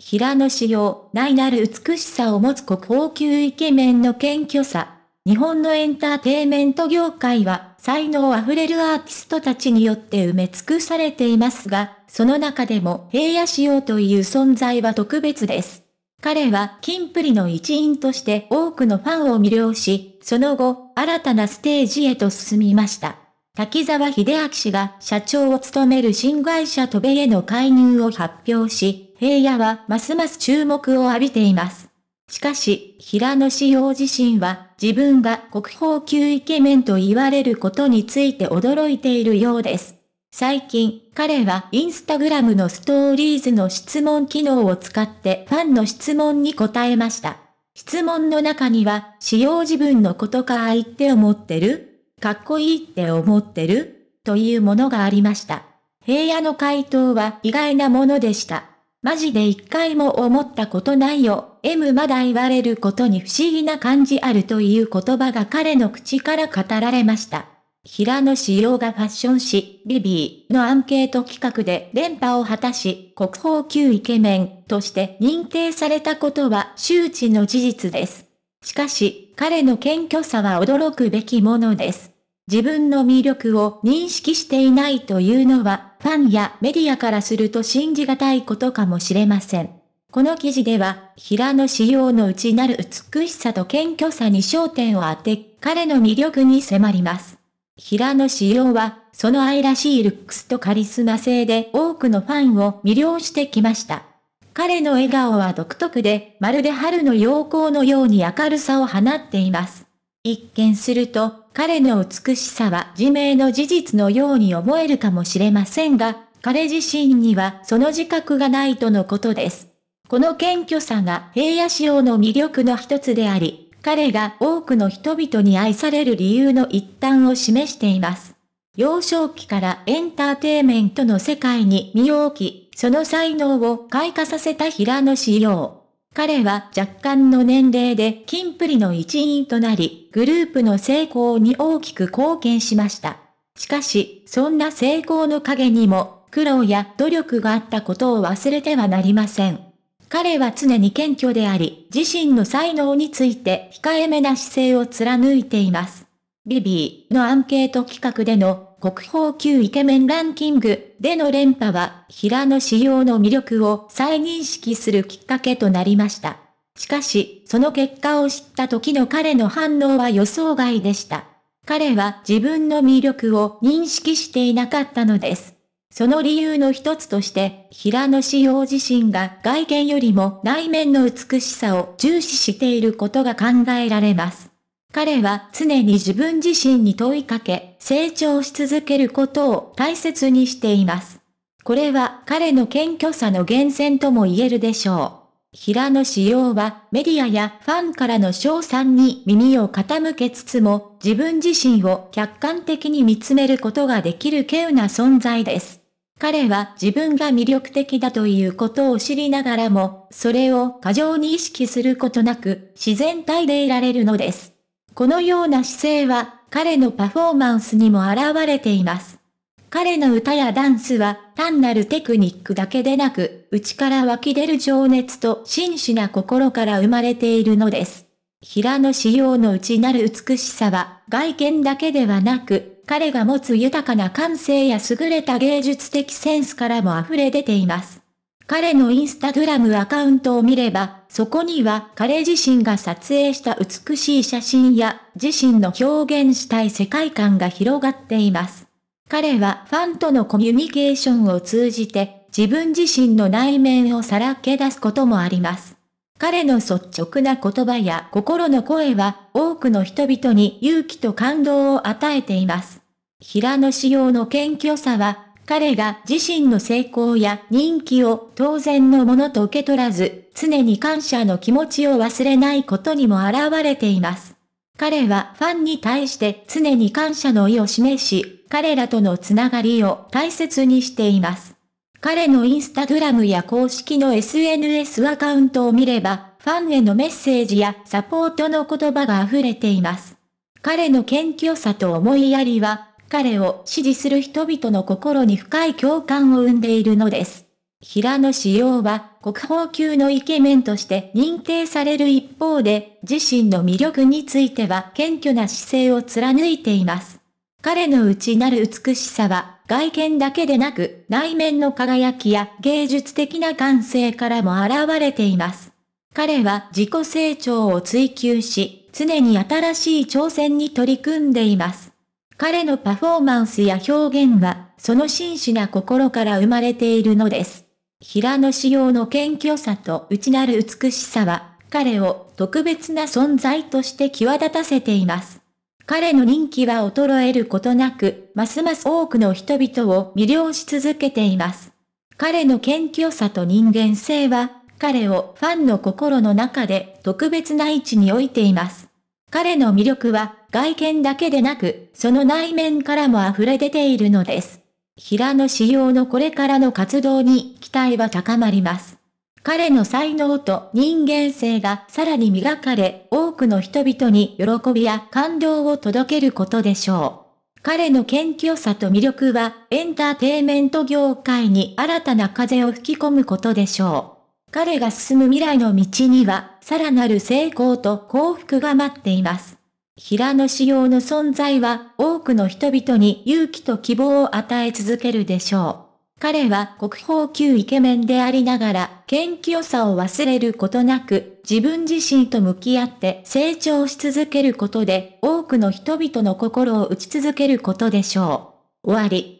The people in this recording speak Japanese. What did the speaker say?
平野紫耀、内なる美しさを持つ国宝級イケメンの謙虚さ。日本のエンターテイメント業界は、才能あふれるアーティストたちによって埋め尽くされていますが、その中でも平野紫耀という存在は特別です。彼は金プリの一員として多くのファンを魅了し、その後、新たなステージへと進みました。滝沢秀明氏が社長を務める新会社トベへの介入を発表し、平野はますます注目を浴びています。しかし、平野紫耀自身は自分が国宝級イケメンと言われることについて驚いているようです。最近、彼はインスタグラムのストーリーズの質問機能を使ってファンの質問に答えました。質問の中には、使用自分のことか愛って思ってるかっこいいって思ってるというものがありました。平野の回答は意外なものでした。マジで一回も思ったことないよ。M まだ言われることに不思議な感じあるという言葉が彼の口から語られました。平野志陽がファッション誌、ビビーのアンケート企画で連覇を果たし、国宝級イケメンとして認定されたことは周知の事実です。しかし、彼の謙虚さは驚くべきものです。自分の魅力を認識していないというのは、ファンやメディアからすると信じがたいことかもしれません。この記事では、平野仕様の内なる美しさと謙虚さに焦点を当て、彼の魅力に迫ります。平野仕様は、その愛らしいルックスとカリスマ性で多くのファンを魅了してきました。彼の笑顔は独特で、まるで春の陽光のように明るさを放っています。一見すると、彼の美しさは自明の事実のように思えるかもしれませんが、彼自身にはその自覚がないとのことです。この謙虚さが平野仕様の魅力の一つであり、彼が多くの人々に愛される理由の一端を示しています。幼少期からエンターテイメントの世界に身を置き、その才能を開花させた平野仕様。彼は若干の年齢で金プリの一員となり、グループの成功に大きく貢献しました。しかし、そんな成功の陰にも、苦労や努力があったことを忘れてはなりません。彼は常に謙虚であり、自身の才能について控えめな姿勢を貫いています。ビビーのアンケート企画での国宝級イケメンランキングでの連覇は、平野紫耀の魅力を再認識するきっかけとなりました。しかし、その結果を知った時の彼の反応は予想外でした。彼は自分の魅力を認識していなかったのです。その理由の一つとして、平野紫耀自身が外見よりも内面の美しさを重視していることが考えられます。彼は常に自分自身に問いかけ、成長し続けることを大切にしています。これは彼の謙虚さの源泉とも言えるでしょう。平野志陽はメディアやファンからの賞賛に耳を傾けつつも、自分自身を客観的に見つめることができる稀有な存在です。彼は自分が魅力的だということを知りながらも、それを過剰に意識することなく、自然体でいられるのです。このような姿勢は、彼のパフォーマンスにも現れています。彼の歌やダンスは単なるテクニックだけでなく、内から湧き出る情熱と真摯な心から生まれているのです。平野仕様の内なる美しさは、外見だけではなく、彼が持つ豊かな感性や優れた芸術的センスからも溢れ出ています。彼のインスタグラムアカウントを見れば、そこには彼自身が撮影した美しい写真や自身の表現したい世界観が広がっています。彼はファンとのコミュニケーションを通じて自分自身の内面をさらけ出すこともあります。彼の率直な言葉や心の声は多くの人々に勇気と感動を与えています。平野仕様の謙虚さは彼が自身の成功や人気を当然のものと受け取らず、常に感謝の気持ちを忘れないことにも現れています。彼はファンに対して常に感謝の意を示し、彼らとのつながりを大切にしています。彼のインスタグラムや公式の SNS アカウントを見れば、ファンへのメッセージやサポートの言葉が溢れています。彼の謙虚さと思いやりは、彼を支持する人々の心に深い共感を生んでいるのです。平野志陽は国宝級のイケメンとして認定される一方で、自身の魅力については謙虚な姿勢を貫いています。彼の内なる美しさは、外見だけでなく、内面の輝きや芸術的な感性からも現れています。彼は自己成長を追求し、常に新しい挑戦に取り組んでいます。彼のパフォーマンスや表現は、その真摯な心から生まれているのです。平野仕様の謙虚さと内なる美しさは、彼を特別な存在として際立たせています。彼の人気は衰えることなく、ますます多くの人々を魅了し続けています。彼の謙虚さと人間性は、彼をファンの心の中で特別な位置に置いています。彼の魅力は、外見だけでなく、その内面からも溢れ出ているのです。平野仕様のこれからの活動に期待は高まります。彼の才能と人間性がさらに磨かれ、多くの人々に喜びや感動を届けることでしょう。彼の謙虚さと魅力は、エンターテイメント業界に新たな風を吹き込むことでしょう。彼が進む未来の道には、さらなる成功と幸福が待っています。平野紫耀の存在は多くの人々に勇気と希望を与え続けるでしょう。彼は国宝級イケメンでありながら、謙虚さを忘れることなく、自分自身と向き合って成長し続けることで、多くの人々の心を打ち続けることでしょう。終わり。